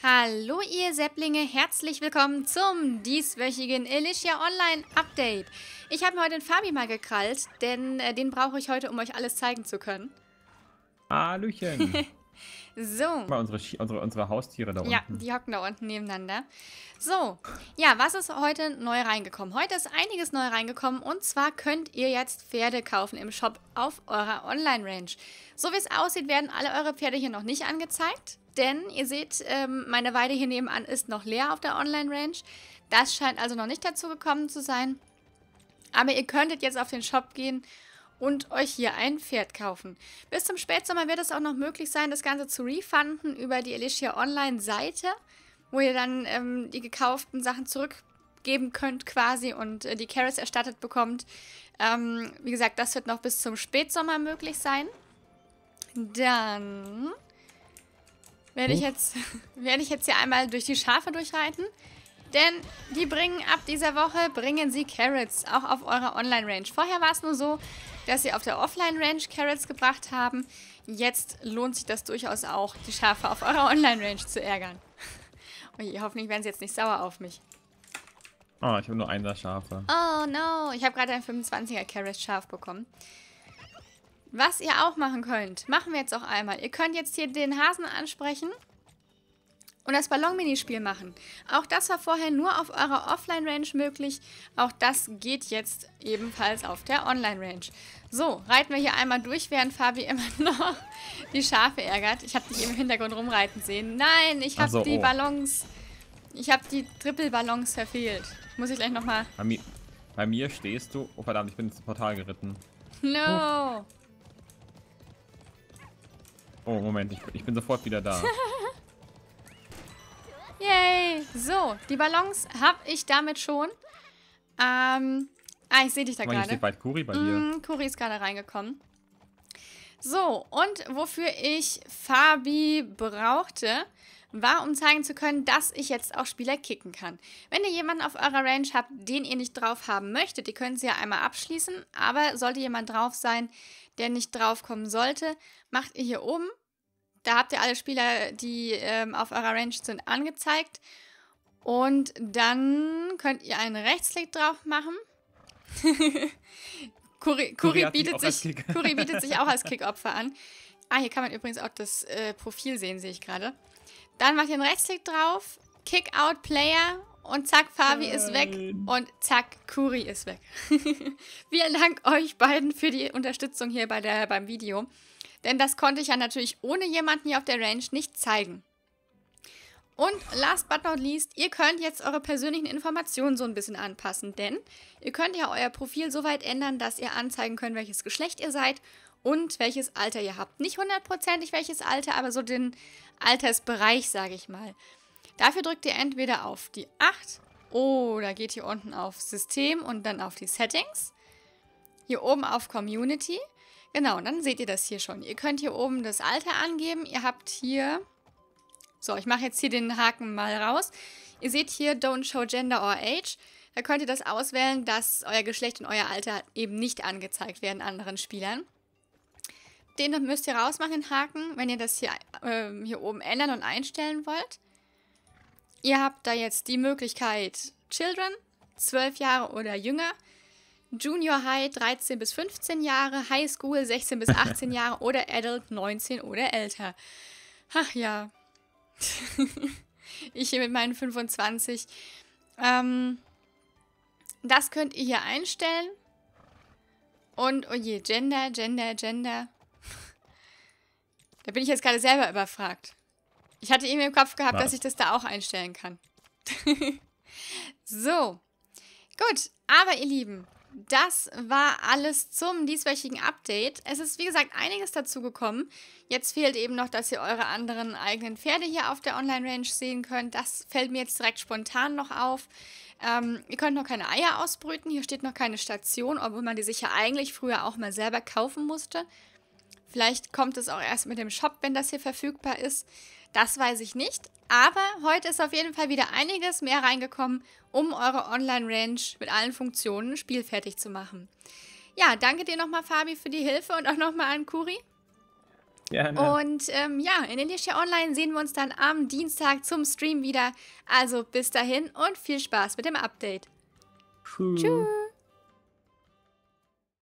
Hallo ihr Sepplinge, herzlich willkommen zum dieswöchigen Elicia Online Update. Ich habe mir heute den Fabi mal gekrallt, denn äh, den brauche ich heute, um euch alles zeigen zu können. Hallöchen. so. mal, unsere, unsere, unsere Haustiere da unten. Ja, die hocken da unten nebeneinander. So, ja, was ist heute neu reingekommen? Heute ist einiges neu reingekommen und zwar könnt ihr jetzt Pferde kaufen im Shop auf eurer Online-Range. So wie es aussieht, werden alle eure Pferde hier noch nicht angezeigt denn ihr seht, ähm, meine Weide hier nebenan ist noch leer auf der Online-Range. Das scheint also noch nicht dazu gekommen zu sein. Aber ihr könntet jetzt auf den Shop gehen und euch hier ein Pferd kaufen. Bis zum Spätsommer wird es auch noch möglich sein, das Ganze zu refunden über die Alicia Online-Seite, wo ihr dann ähm, die gekauften Sachen zurückgeben könnt quasi und äh, die Caris erstattet bekommt. Ähm, wie gesagt, das wird noch bis zum Spätsommer möglich sein. Dann werde ich, hm? jetzt, werde ich jetzt hier einmal durch die Schafe durchreiten. Denn die bringen ab dieser Woche, bringen sie Carrots, auch auf eurer Online-Range. Vorher war es nur so, dass sie auf der Offline-Range Carrots gebracht haben. Jetzt lohnt sich das durchaus auch, die Schafe auf eurer Online-Range zu ärgern. Ui, hoffentlich werden sie jetzt nicht sauer auf mich. Oh, ich habe nur einer Schafe. Oh no, ich habe gerade ein 25er Carrot Schaf bekommen. Was ihr auch machen könnt, machen wir jetzt auch einmal. Ihr könnt jetzt hier den Hasen ansprechen und das Ballon-Minispiel machen. Auch das war vorher nur auf eurer Offline-Range möglich. Auch das geht jetzt ebenfalls auf der Online-Range. So, reiten wir hier einmal durch, während Fabi immer noch die Schafe ärgert. Ich habe dich im Hintergrund rumreiten sehen. Nein, ich habe so, die oh. Ballons... Ich habe die Triple-Ballons verfehlt. Muss ich gleich nochmal... Bei, mir, bei mir stehst du... Oh verdammt, ich bin ins Portal geritten. No! Oh. Oh, Moment, ich, ich bin sofort wieder da. Yay! So, die Ballons habe ich damit schon. Ähm, ah, ich sehe dich da gerade. Hier steht bald Kuri bei dir. Mm, Kuri ist gerade reingekommen. So, und wofür ich Fabi brauchte, war, um zeigen zu können, dass ich jetzt auch Spieler kicken kann. Wenn ihr jemanden auf eurer Range habt, den ihr nicht drauf haben möchtet, die können sie ja einmal abschließen, aber sollte jemand drauf sein, der nicht drauf kommen sollte, macht ihr hier oben da habt ihr alle Spieler, die ähm, auf eurer Range sind, angezeigt. Und dann könnt ihr einen Rechtsklick drauf machen. Kuri, Kuri, bietet sich, Kuri bietet sich auch als Kickopfer an. Ah, hier kann man übrigens auch das äh, Profil sehen, sehe ich gerade. Dann macht ihr einen Rechtsklick drauf, Kick out Player und zack, Fabi Nein. ist weg und zack, Kuri ist weg. Vielen Dank euch beiden für die Unterstützung hier bei der, beim Video. Denn das konnte ich ja natürlich ohne jemanden hier auf der Range nicht zeigen. Und last but not least, ihr könnt jetzt eure persönlichen Informationen so ein bisschen anpassen, denn ihr könnt ja euer Profil so weit ändern, dass ihr anzeigen könnt, welches Geschlecht ihr seid und welches Alter ihr habt. Nicht hundertprozentig welches Alter, aber so den Altersbereich, sage ich mal. Dafür drückt ihr entweder auf die 8 oder geht hier unten auf System und dann auf die Settings. Hier oben auf Community Genau, und dann seht ihr das hier schon. Ihr könnt hier oben das Alter angeben. Ihr habt hier... So, ich mache jetzt hier den Haken mal raus. Ihr seht hier Don't Show Gender or Age. Da könnt ihr das auswählen, dass euer Geschlecht und euer Alter eben nicht angezeigt werden anderen Spielern. Den müsst ihr rausmachen, den Haken, wenn ihr das hier, äh, hier oben ändern und einstellen wollt. Ihr habt da jetzt die Möglichkeit Children, 12 Jahre oder jünger. Junior High 13 bis 15 Jahre, High School 16 bis 18 Jahre oder Adult 19 oder älter. Ach ja. ich hier mit meinen 25. Ähm, das könnt ihr hier einstellen. Und, oh je, Gender, Gender, Gender. da bin ich jetzt gerade selber überfragt. Ich hatte eben im Kopf gehabt, ja. dass ich das da auch einstellen kann. so. Gut, aber ihr Lieben, das war alles zum dieswöchigen Update. Es ist, wie gesagt, einiges dazugekommen. Jetzt fehlt eben noch, dass ihr eure anderen eigenen Pferde hier auf der Online-Range sehen könnt. Das fällt mir jetzt direkt spontan noch auf. Ähm, ihr könnt noch keine Eier ausbrüten. Hier steht noch keine Station, obwohl man die sich ja eigentlich früher auch mal selber kaufen musste. Vielleicht kommt es auch erst mit dem Shop, wenn das hier verfügbar ist. Das weiß ich nicht. Aber heute ist auf jeden Fall wieder einiges mehr reingekommen, um eure Online-Range mit allen Funktionen spielfertig zu machen. Ja, danke dir nochmal, Fabi, für die Hilfe und auch nochmal an Kuri. Gerne. Und ähm, ja, in Indicia Online sehen wir uns dann am Dienstag zum Stream wieder. Also bis dahin und viel Spaß mit dem Update. Tschüss. Tschüss.